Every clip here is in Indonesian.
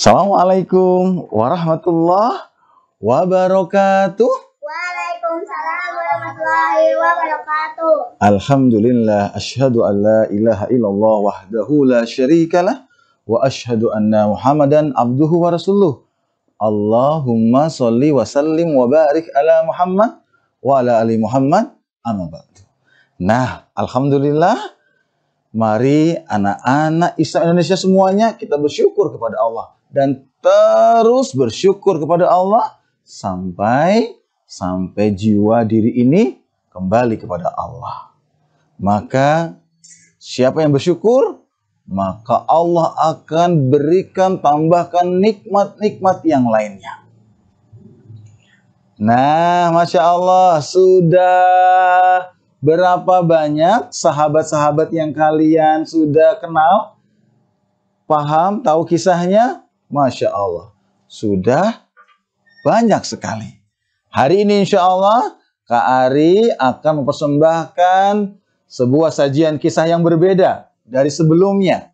Assalamualaikum warahmatullahi wabarakatuh. Waalaikumsalam warahmatullahi wabarakatuh. Alhamdulillah asyhadu an la ilaha illallah wahdahu la lah. wa asyhadu anna Muhammadan abduhu wa rasuluh. Allahumma salli wa sallim wa barik ala Muhammad wa ala ali Muhammad amma ba'du. Nah, alhamdulillah mari anak-anak Islam Indonesia semuanya kita bersyukur kepada Allah dan terus bersyukur kepada Allah sampai sampai jiwa diri ini kembali kepada Allah. Maka siapa yang bersyukur, maka Allah akan berikan tambahkan nikmat-nikmat yang lainnya. Nah, masya Allah, sudah berapa banyak sahabat-sahabat yang kalian sudah kenal, paham, tahu kisahnya? Masya Allah. Sudah banyak sekali. Hari ini insya Allah Kak Ari akan mempersembahkan sebuah sajian kisah yang berbeda dari sebelumnya.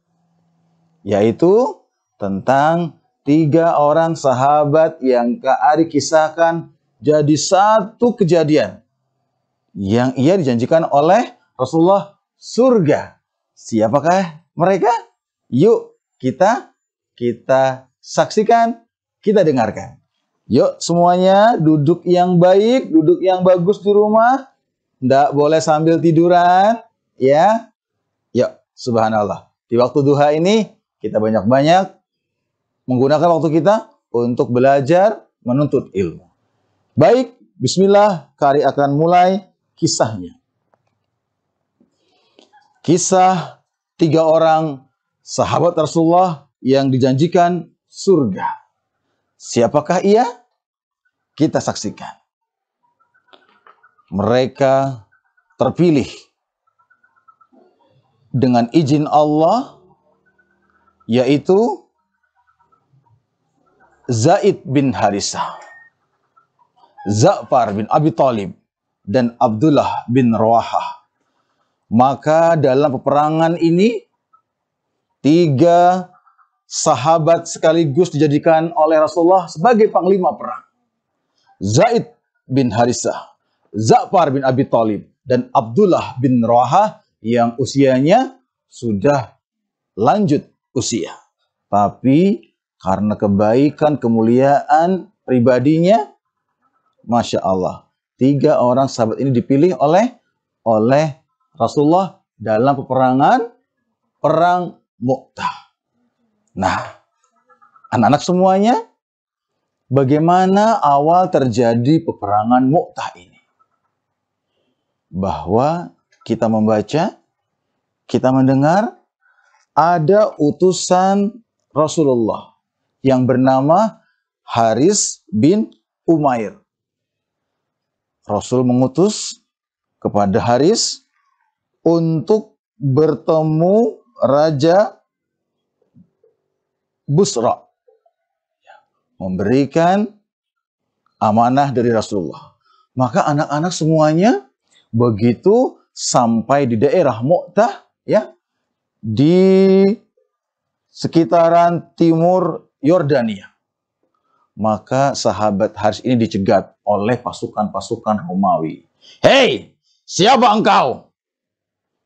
Yaitu tentang tiga orang sahabat yang Kak Ari kisahkan jadi satu kejadian. Yang ia dijanjikan oleh Rasulullah surga. Siapakah mereka? Yuk kita kita saksikan, kita dengarkan. Yuk semuanya duduk yang baik, duduk yang bagus di rumah. Tidak boleh sambil tiduran, ya. Yuk, subhanallah. Di waktu duha ini, kita banyak-banyak menggunakan waktu kita untuk belajar menuntut ilmu. Baik, bismillah, Kari akan mulai kisahnya. Kisah tiga orang sahabat Rasulullah yang dijanjikan surga. Siapakah ia? Kita saksikan. Mereka terpilih dengan izin Allah yaitu Zaid bin Harisah, Za'far bin Abi Talib, dan Abdullah bin Rawaha. Maka dalam peperangan ini, tiga sahabat sekaligus dijadikan oleh Rasulullah sebagai panglima perang. Zaid bin Harisah, Za'far bin Abi Talib, dan Abdullah bin Roha yang usianya sudah lanjut usia. Tapi karena kebaikan, kemuliaan pribadinya, Masya Allah. Tiga orang sahabat ini dipilih oleh oleh Rasulullah dalam peperangan Perang Mu'tah. Nah, anak-anak semuanya, bagaimana awal terjadi peperangan Mu'tah ini? Bahwa kita membaca, kita mendengar, ada utusan Rasulullah yang bernama Haris bin Umair. Rasul mengutus kepada Haris untuk bertemu Raja busra. Memberikan amanah dari Rasulullah. Maka anak-anak semuanya begitu sampai di daerah Mu'tah ya di sekitaran timur Yordania. Maka sahabat Haris ini dicegat oleh pasukan-pasukan Romawi. Hei, siapa engkau?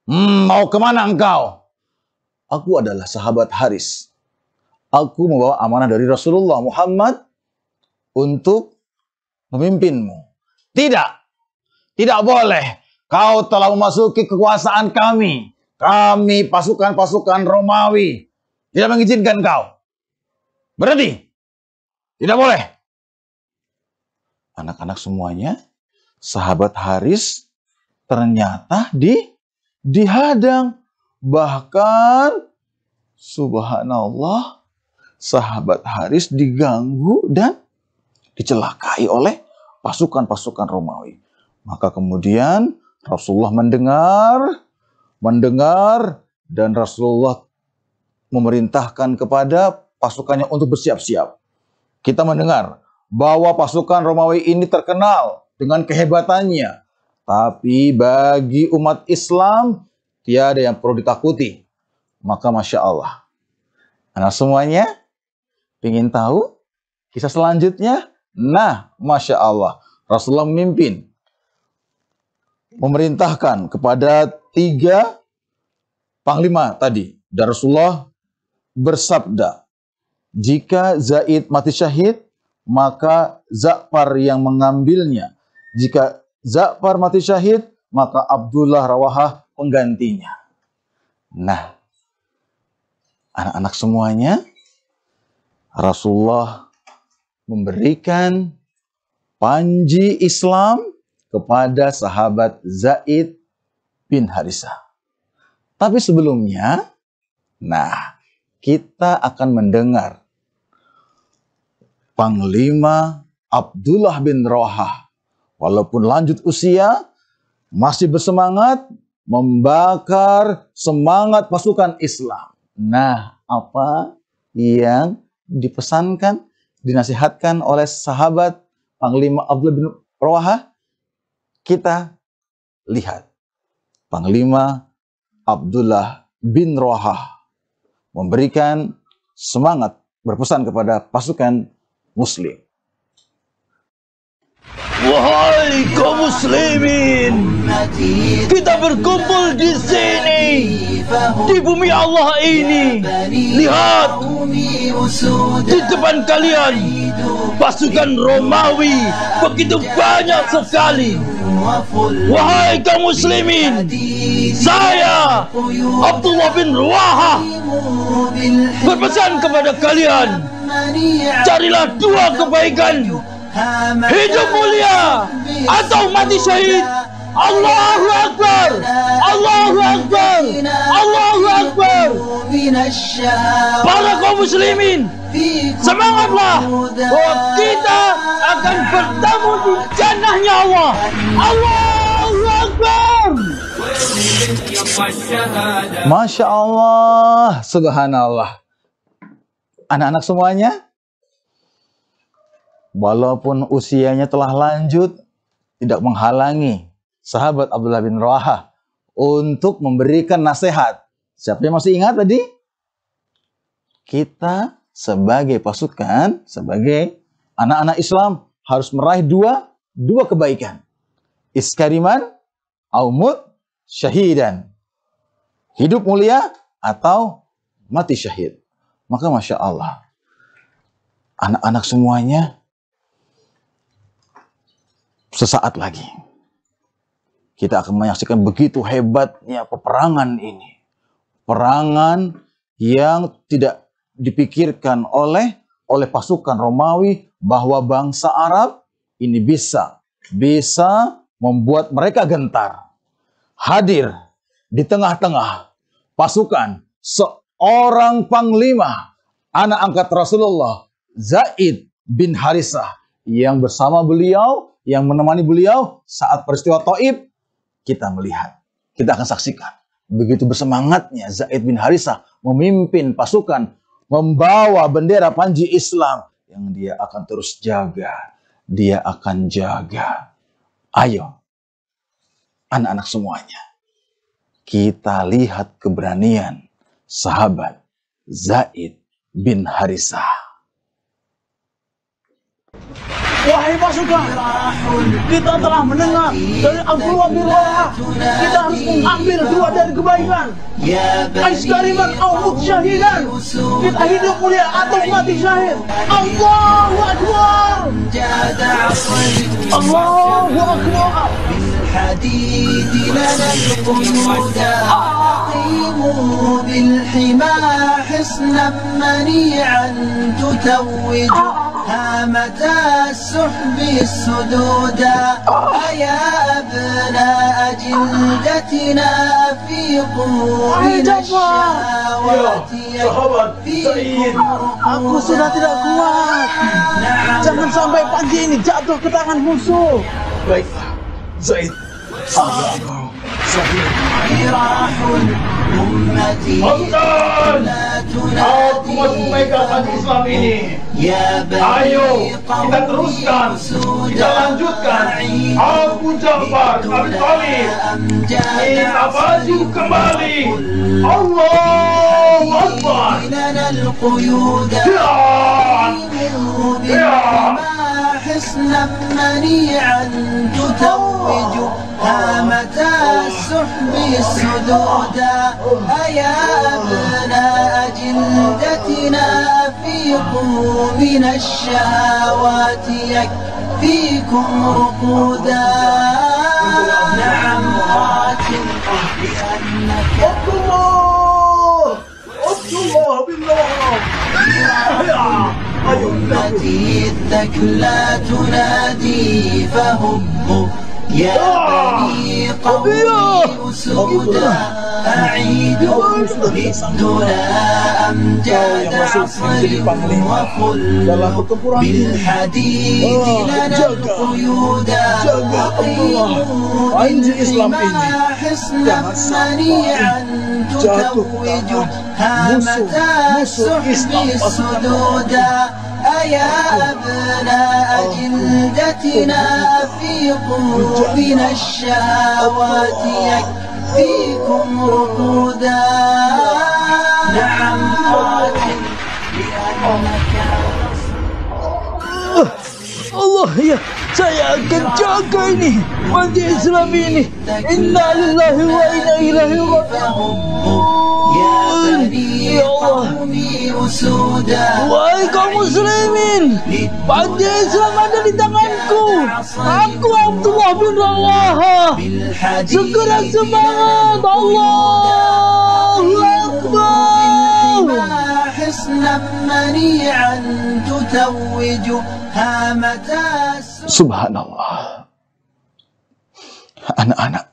Hmm, mau kemana engkau? Aku adalah sahabat Haris Aku membawa amanah dari Rasulullah Muhammad untuk memimpinmu. Tidak. Tidak boleh. Kau telah memasuki kekuasaan kami. Kami pasukan-pasukan Romawi. Tidak mengizinkan kau. Berhenti. Tidak boleh. Anak-anak semuanya, sahabat Haris ternyata di dihadang. Bahkan subhanallah sahabat Haris diganggu dan dicelakai oleh pasukan-pasukan Romawi. Maka kemudian Rasulullah mendengar, mendengar dan Rasulullah memerintahkan kepada pasukannya untuk bersiap-siap. Kita mendengar bahwa pasukan Romawi ini terkenal dengan kehebatannya. Tapi bagi umat Islam tiada yang perlu ditakuti. Maka Masya Allah. Anak semuanya, Pengen tahu kisah selanjutnya? Nah, Masya Allah. Rasulullah memimpin. Memerintahkan kepada tiga panglima tadi. Dan Rasulullah bersabda, jika Zaid mati syahid, maka Za'far yang mengambilnya. Jika Za'far mati syahid, maka Abdullah Rawahah penggantinya. Nah, anak-anak semuanya, Rasulullah memberikan panji Islam kepada sahabat Zaid bin Harisah. Tapi sebelumnya, nah kita akan mendengar Panglima Abdullah bin roha Walaupun lanjut usia, masih bersemangat membakar semangat pasukan Islam. Nah, apa yang dipesankan, dinasihatkan oleh sahabat Panglima Abdullah bin Rawaha, kita lihat Panglima Abdullah bin Rawaha memberikan semangat berpesan kepada pasukan muslim. Wahai kaum muslimin, kita berkumpul di sini di bumi Allah ini. Lihat di depan kalian pasukan Romawi begitu banyak sekali. Wahai kaum muslimin, saya Abdullah bin Ruwaha berpesan kepada kalian, carilah dua kebaikan hidup mulia atau mati syahid Allahu Akbar Allahu Akbar Allahu Akbar para kaum muslimin semangatlah bahwa kita akan bertemu di jannahnya Allah Allahu Akbar Masya Allah Subhanallah Anak-anak semuanya walaupun usianya telah lanjut, tidak menghalangi sahabat Abdullah bin Rawaha untuk memberikan nasihat. Siapa yang masih ingat tadi? Kita sebagai pasukan, sebagai anak-anak Islam harus meraih dua dua kebaikan. Iskariman, aumut, syahidan. Hidup mulia atau mati syahid. Maka Masya Allah, anak-anak semuanya Sesaat lagi kita akan menyaksikan begitu hebatnya peperangan ini. Perangan yang tidak dipikirkan oleh oleh pasukan Romawi bahwa bangsa Arab ini bisa bisa membuat mereka gentar. Hadir di tengah-tengah pasukan seorang panglima anak angkat Rasulullah Zaid bin Harisah yang bersama beliau yang menemani beliau saat peristiwa Taib kita melihat, kita akan saksikan. Begitu bersemangatnya Zaid bin Harisah memimpin pasukan membawa bendera panji Islam yang dia akan terus jaga, dia akan jaga. Ayo, anak-anak semuanya, kita lihat keberanian sahabat Zaid bin Harisah. وحيبا شكرا قد أطلع من النار أقوى بالروحة قد أرسكم أعمل دوا دار قبايبان أشتري من أو متشاهدا قد أهيد يقول يا أطلق ما تشاهد الله أكبر الله أكبر بالحديد لنا القيود أقيموا بالحما حصنا منيعا تتوج آه. هامت السحب السدودا أيا أبناء جلدتنا في قوم الشهوات Aku sudah tidak kuat. Jangan sampai pagi ini jatuh ke tangan musuh. Baik, Zaid. Allah. الصحيح راح أمتي لا تنادي يا بني kita teruskan kita lanjutkan Abu Ja'far Abi Thalib kita maju kembali Allahu Akbar Ya Ya حسنا منيعا تتوج هامة السحب السدودا أيا أبناء جلدتنا أفيقوا من الشهوات يكفيكم رقودا أمتي الثكلى تنادي فهبوا يا آه! بني قومي أسودا أعيد ألفي دون أمجاد عصر وخل بالحديد لنا القيود عندي إسلام إني حصنا منيعا تتوج هامة السحب السدودا أيا أبناء جلدتنا في قلوبنا الشهوات يكفي فيكم رقودا نعم قاتل لأنك Allah ya saya akan jaga ini Masjid Islam ini Inna lillahi wa inna ilahi raji'un Ya Allah Wahai kaum muslimin Masjid Islam ada di tanganku Aku Abdullah bin Rawaha Segera semangat Allahu Akbar حصنا منيعا تتوج هامة Subhanallah. Anak-anak,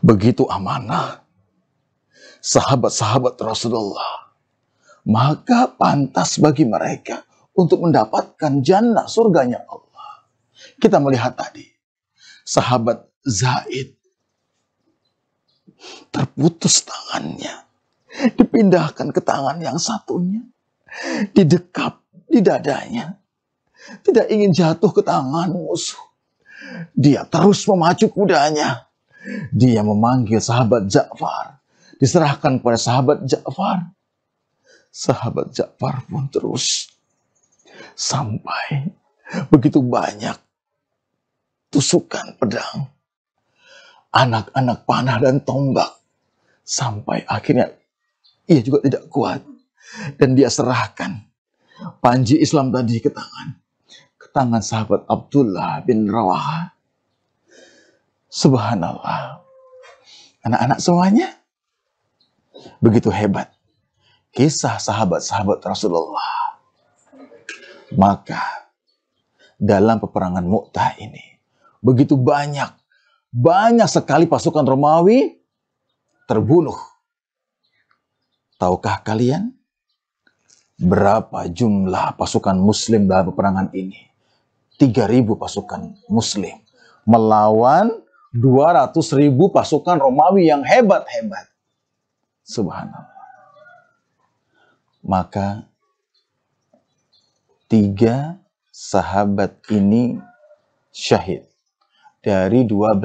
begitu amanah sahabat-sahabat Rasulullah, maka pantas bagi mereka untuk mendapatkan jannah surganya Allah. Kita melihat tadi, sahabat Zaid terputus tangannya, dipindahkan ke tangan yang satunya, didekap di dadanya, tidak ingin jatuh ke tangan musuh. Dia terus memacu kudanya. Dia memanggil sahabat Ja'far. Diserahkan kepada sahabat Ja'far. Sahabat Ja'far pun terus sampai begitu banyak tusukan pedang. Anak-anak panah dan tombak. Sampai akhirnya ia juga tidak kuat. Dan dia serahkan panji Islam tadi ke tangan tangan sahabat Abdullah bin Rawaha. Subhanallah. Anak-anak semuanya begitu hebat. Kisah sahabat-sahabat Rasulullah. Maka dalam peperangan Mu'tah ini begitu banyak banyak sekali pasukan Romawi terbunuh. Tahukah kalian berapa jumlah pasukan muslim dalam peperangan ini? 3.000 pasukan muslim melawan 200.000 pasukan Romawi yang hebat-hebat. Subhanallah. Maka tiga sahabat ini syahid. Dari 12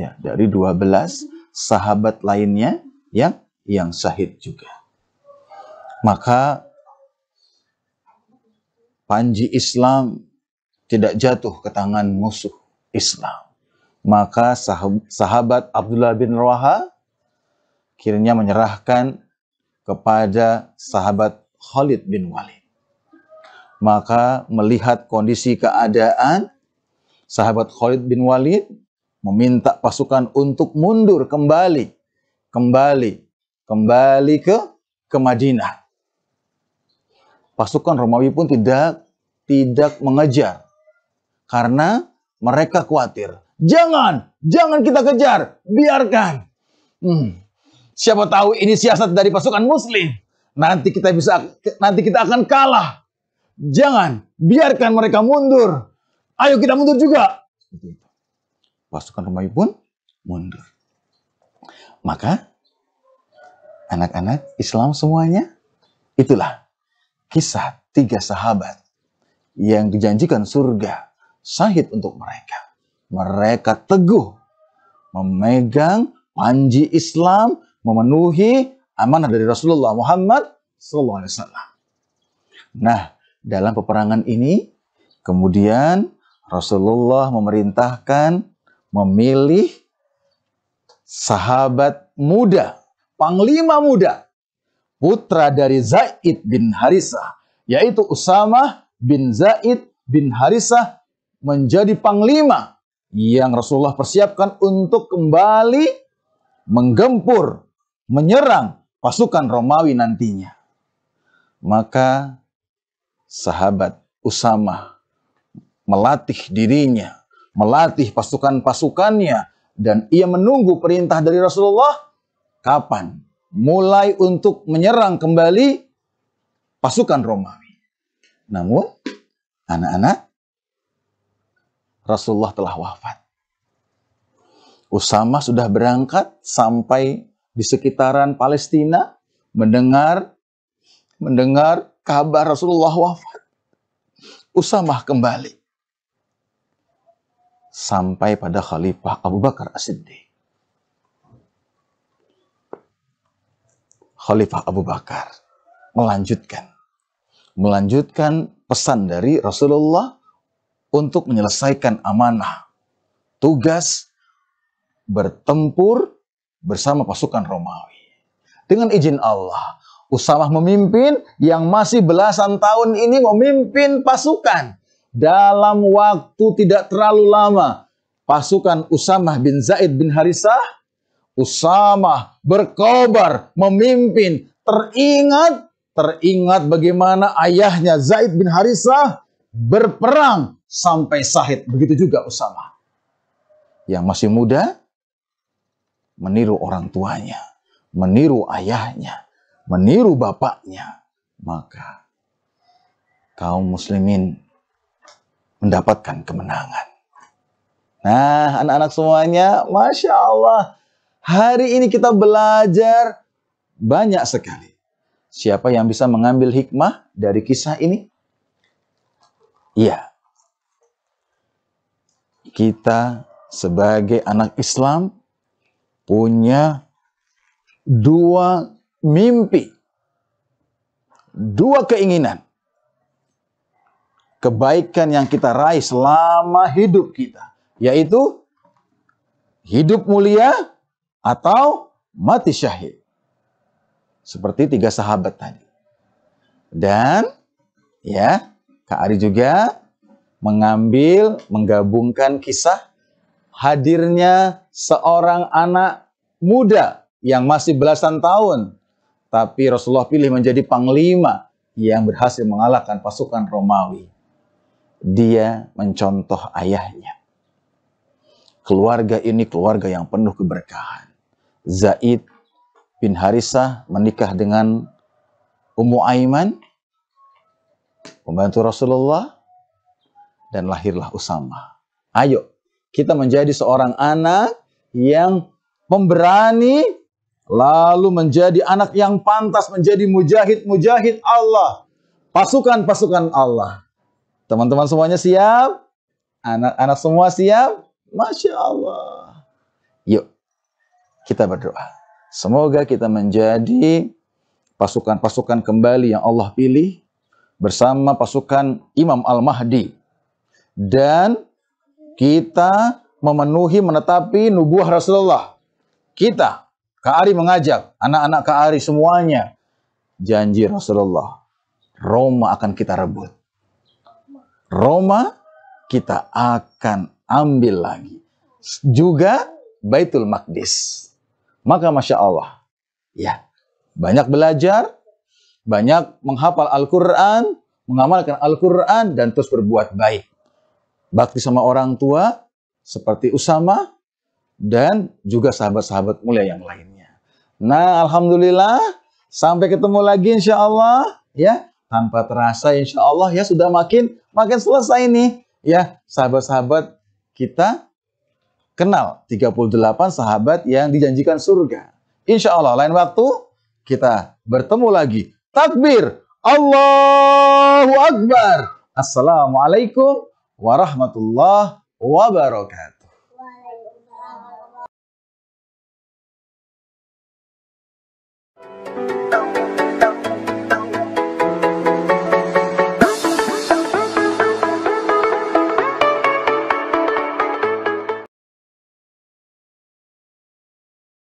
ya, dari 12 sahabat lainnya yang yang syahid juga. Maka panji Islam tidak jatuh ke tangan musuh Islam. Maka sahabat Abdullah bin Rawaha akhirnya menyerahkan kepada sahabat Khalid bin Walid. Maka melihat kondisi keadaan, sahabat Khalid bin Walid meminta pasukan untuk mundur kembali, kembali, kembali ke ke Madinah. Pasukan Romawi pun tidak tidak mengejar karena mereka khawatir. Jangan, jangan kita kejar, biarkan. Hmm. Siapa tahu ini siasat dari pasukan muslim. Nanti kita bisa nanti kita akan kalah. Jangan, biarkan mereka mundur. Ayo kita mundur juga. Pasukan Romawi pun mundur. Maka anak-anak Islam semuanya itulah kisah tiga sahabat yang dijanjikan surga sahid untuk mereka. Mereka teguh memegang panji Islam, memenuhi amanah dari Rasulullah Muhammad SAW. Nah, dalam peperangan ini kemudian Rasulullah memerintahkan memilih sahabat muda, panglima muda, putra dari Zaid bin Harisah, yaitu Usama bin Zaid bin Harisah menjadi panglima yang Rasulullah persiapkan untuk kembali menggempur, menyerang pasukan Romawi nantinya. Maka sahabat Usama melatih dirinya, melatih pasukan-pasukannya, dan ia menunggu perintah dari Rasulullah kapan mulai untuk menyerang kembali pasukan Romawi. Namun, anak-anak, Rasulullah telah wafat. Usama sudah berangkat sampai di sekitaran Palestina mendengar mendengar kabar Rasulullah wafat. Usama kembali sampai pada Khalifah Abu Bakar As-Siddiq. Khalifah Abu Bakar melanjutkan melanjutkan pesan dari Rasulullah untuk menyelesaikan amanah, tugas bertempur bersama pasukan Romawi. Dengan izin Allah, Usamah memimpin yang masih belasan tahun ini memimpin pasukan dalam waktu tidak terlalu lama. Pasukan Usamah bin Zaid bin Harisah, Usamah berkobar memimpin, teringat, teringat bagaimana ayahnya Zaid bin Harisah berperang sampai sahid. Begitu juga Usama. Yang masih muda, meniru orang tuanya, meniru ayahnya, meniru bapaknya. Maka kaum muslimin mendapatkan kemenangan. Nah, anak-anak semuanya, Masya Allah. Hari ini kita belajar banyak sekali. Siapa yang bisa mengambil hikmah dari kisah ini? Iya. Kita sebagai anak Islam punya dua mimpi, dua keinginan. Kebaikan yang kita raih selama hidup kita, yaitu hidup mulia atau mati syahid. Seperti tiga sahabat tadi. Dan ya, Kak Ari juga mengambil, menggabungkan kisah hadirnya seorang anak muda yang masih belasan tahun. Tapi Rasulullah pilih menjadi panglima yang berhasil mengalahkan pasukan Romawi. Dia mencontoh ayahnya. Keluarga ini keluarga yang penuh keberkahan. Zaid bin Harisah menikah dengan Ummu Aiman membantu Rasulullah dan lahirlah Usama. Ayo, kita menjadi seorang anak yang pemberani lalu menjadi anak yang pantas menjadi mujahid-mujahid Allah, pasukan-pasukan Allah. Teman-teman semuanya siap? Anak-anak semua siap? Masya Allah. Yuk, kita berdoa. Semoga kita menjadi pasukan-pasukan kembali yang Allah pilih bersama pasukan Imam Al-Mahdi. Dan kita memenuhi menetapi nubuah Rasulullah. Kita, Kak Ari mengajak, anak-anak Kak Ari semuanya, janji Rasulullah, Roma akan kita rebut. Roma kita akan ambil lagi. Juga Baitul Maqdis. Maka Masya Allah, ya banyak belajar, banyak menghafal Al-Quran, mengamalkan Al-Quran, dan terus berbuat baik. Bakti sama orang tua, seperti Usama, dan juga sahabat-sahabat mulia yang lainnya. Nah, Alhamdulillah, sampai ketemu lagi insya Allah. Ya, tanpa terasa insya Allah ya sudah makin makin selesai nih. Ya, sahabat-sahabat kita kenal 38 sahabat yang dijanjikan surga. Insya Allah, lain waktu kita bertemu lagi takbir. Allahu Akbar. Assalamualaikum warahmatullahi wabarakatuh.